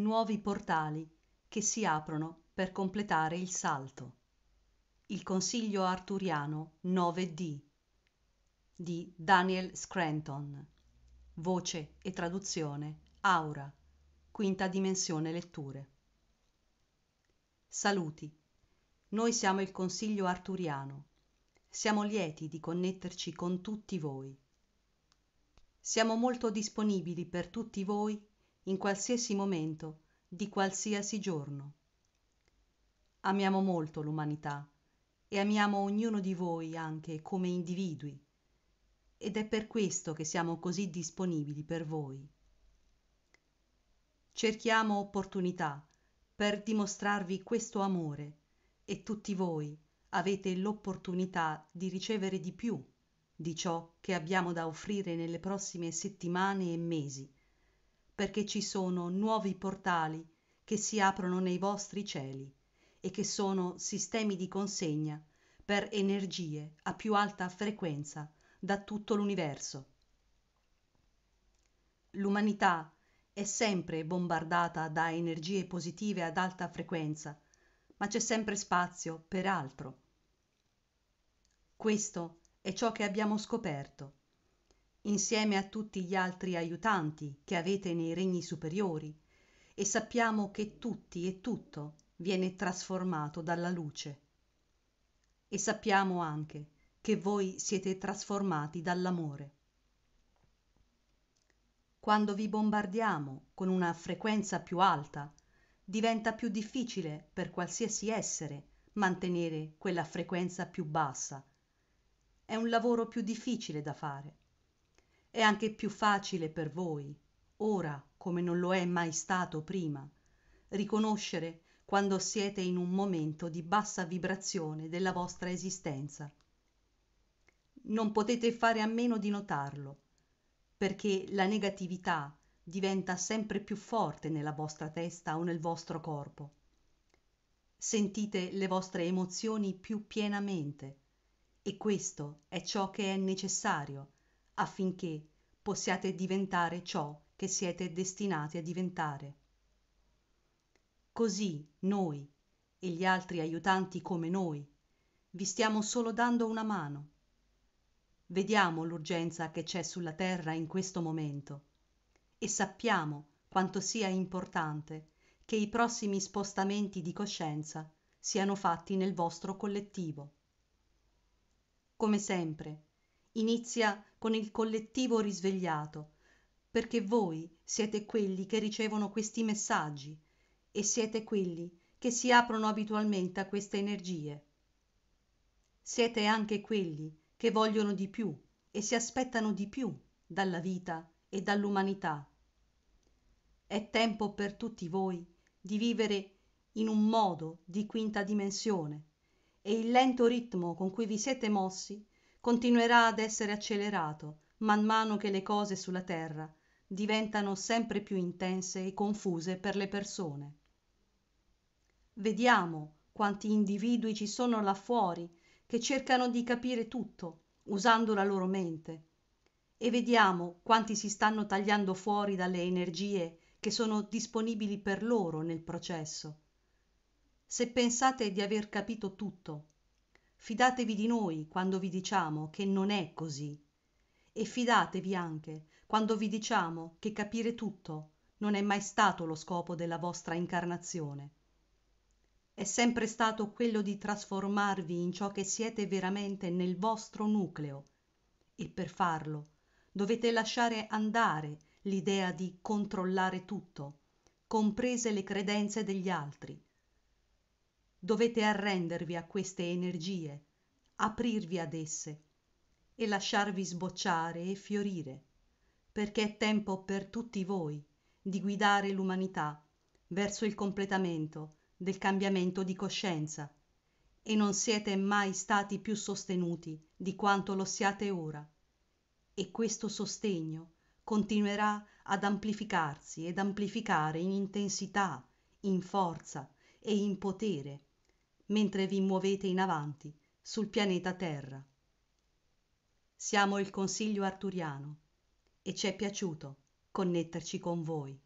nuovi portali che si aprono per completare il salto. Il Consiglio Arturiano 9D di Daniel Scranton. Voce e traduzione Aura. Quinta dimensione letture. Saluti. Noi siamo il Consiglio Arturiano. Siamo lieti di connetterci con tutti voi. Siamo molto disponibili per tutti voi in qualsiasi momento, di qualsiasi giorno. Amiamo molto l'umanità e amiamo ognuno di voi anche come individui ed è per questo che siamo così disponibili per voi. Cerchiamo opportunità per dimostrarvi questo amore e tutti voi avete l'opportunità di ricevere di più di ciò che abbiamo da offrire nelle prossime settimane e mesi perché ci sono nuovi portali che si aprono nei vostri cieli e che sono sistemi di consegna per energie a più alta frequenza da tutto l'universo. L'umanità è sempre bombardata da energie positive ad alta frequenza, ma c'è sempre spazio per altro. Questo è ciò che abbiamo scoperto insieme a tutti gli altri aiutanti che avete nei regni superiori, e sappiamo che tutti e tutto viene trasformato dalla luce. E sappiamo anche che voi siete trasformati dall'amore. Quando vi bombardiamo con una frequenza più alta, diventa più difficile per qualsiasi essere mantenere quella frequenza più bassa. È un lavoro più difficile da fare. È anche più facile per voi, ora come non lo è mai stato prima, riconoscere quando siete in un momento di bassa vibrazione della vostra esistenza. Non potete fare a meno di notarlo, perché la negatività diventa sempre più forte nella vostra testa o nel vostro corpo. Sentite le vostre emozioni più pienamente e questo è ciò che è necessario affinché possiate diventare ciò che siete destinati a diventare. Così noi e gli altri aiutanti come noi vi stiamo solo dando una mano. Vediamo l'urgenza che c'è sulla Terra in questo momento e sappiamo quanto sia importante che i prossimi spostamenti di coscienza siano fatti nel vostro collettivo. Come sempre, inizia con il collettivo risvegliato, perché voi siete quelli che ricevono questi messaggi e siete quelli che si aprono abitualmente a queste energie. Siete anche quelli che vogliono di più e si aspettano di più dalla vita e dall'umanità. È tempo per tutti voi di vivere in un modo di quinta dimensione e il lento ritmo con cui vi siete mossi continuerà ad essere accelerato man mano che le cose sulla terra diventano sempre più intense e confuse per le persone. Vediamo quanti individui ci sono là fuori che cercano di capire tutto usando la loro mente e vediamo quanti si stanno tagliando fuori dalle energie che sono disponibili per loro nel processo. Se pensate di aver capito tutto, Fidatevi di noi quando vi diciamo che non è così. E fidatevi anche quando vi diciamo che capire tutto non è mai stato lo scopo della vostra incarnazione. È sempre stato quello di trasformarvi in ciò che siete veramente nel vostro nucleo. E per farlo dovete lasciare andare l'idea di controllare tutto, comprese le credenze degli altri dovete arrendervi a queste energie, aprirvi ad esse e lasciarvi sbocciare e fiorire, perché è tempo per tutti voi di guidare l'umanità verso il completamento del cambiamento di coscienza e non siete mai stati più sostenuti di quanto lo siate ora. E questo sostegno continuerà ad amplificarsi ed amplificare in intensità, in forza e in potere mentre vi muovete in avanti sul pianeta Terra. Siamo il Consiglio Arturiano e ci è piaciuto connetterci con voi.